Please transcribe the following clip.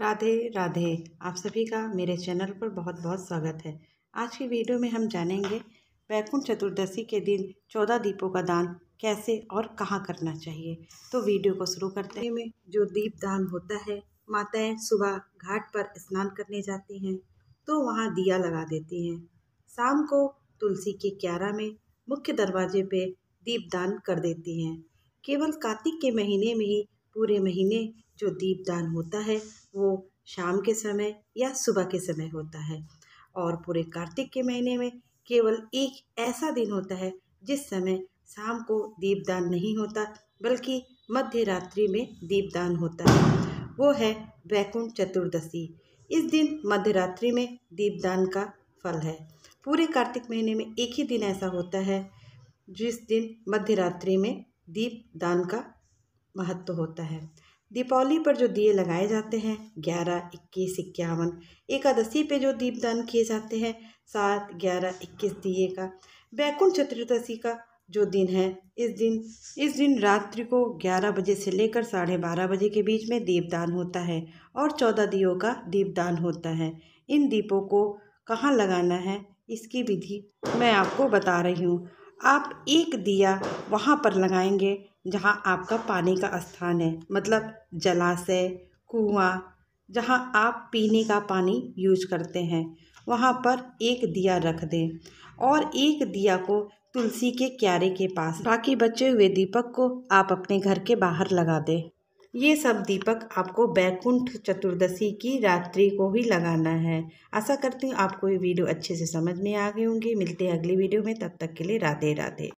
राधे राधे आप सभी का मेरे चैनल पर बहुत बहुत स्वागत है आज की वीडियो में हम जानेंगे वैकुंठ चतुर्दशी के दिन चौदह दीपों का दान कैसे और कहाँ करना चाहिए तो वीडियो को शुरू करते हैं में जो दीप दान होता है माताएं सुबह घाट पर स्नान करने जाती हैं तो वहाँ दिया लगा देती हैं शाम को तुलसी के क्यारा में मुख्य दरवाजे पे दीप दान कर देती हैं केवल कार्तिक के महीने में ही पूरे महीने जो दीपदान होता है वो शाम के समय या सुबह के समय होता है और पूरे कार्तिक के महीने में केवल एक ऐसा दिन होता है जिस समय शाम को दीपदान नहीं होता बल्कि मध्य रात्रि में दीपदान होता है वो है वैकुंठ चतुर्दशी इस दिन मध्य रात्रि में दीपदान का फल है पूरे कार्तिक महीने में एक ही दिन ऐसा होता है जिस दिन मध्य रात्रि में दीपदान का महत्व होता है दीपावली पर जो दिए लगाए जाते हैं ग्यारह इक्कीस इक्यावन एकादशी पे जो दीपदान किए जाते हैं सात ग्यारह इक्कीस दिए का वैकुंठ चतुर्दशी का जो दिन है इस दिन इस दिन रात्रि को ग्यारह बजे से लेकर साढ़े बारह बजे के बीच में दीपदान होता है और चौदह दियों का दीपदान होता है इन दीपों को कहाँ लगाना है इसकी विधि मैं आपको बता रही हूँ आप एक दिया वहाँ पर लगाएंगे जहाँ आपका पानी का स्थान है मतलब जलाशय कुआँ जहाँ आप पीने का पानी यूज करते हैं वहाँ पर एक दिया रख दें और एक दिया को तुलसी के क्यारे के पास बाकी बचे हुए दीपक को आप अपने घर के बाहर लगा दें ये सब दीपक आपको बैकुंठ चतुर्दशी की रात्रि को ही लगाना है आशा करती हूँ आपको ये वीडियो अच्छे से समझ में आ गए होंगे मिलते हैं अगली वीडियो में तब तक के लिए राधे राधे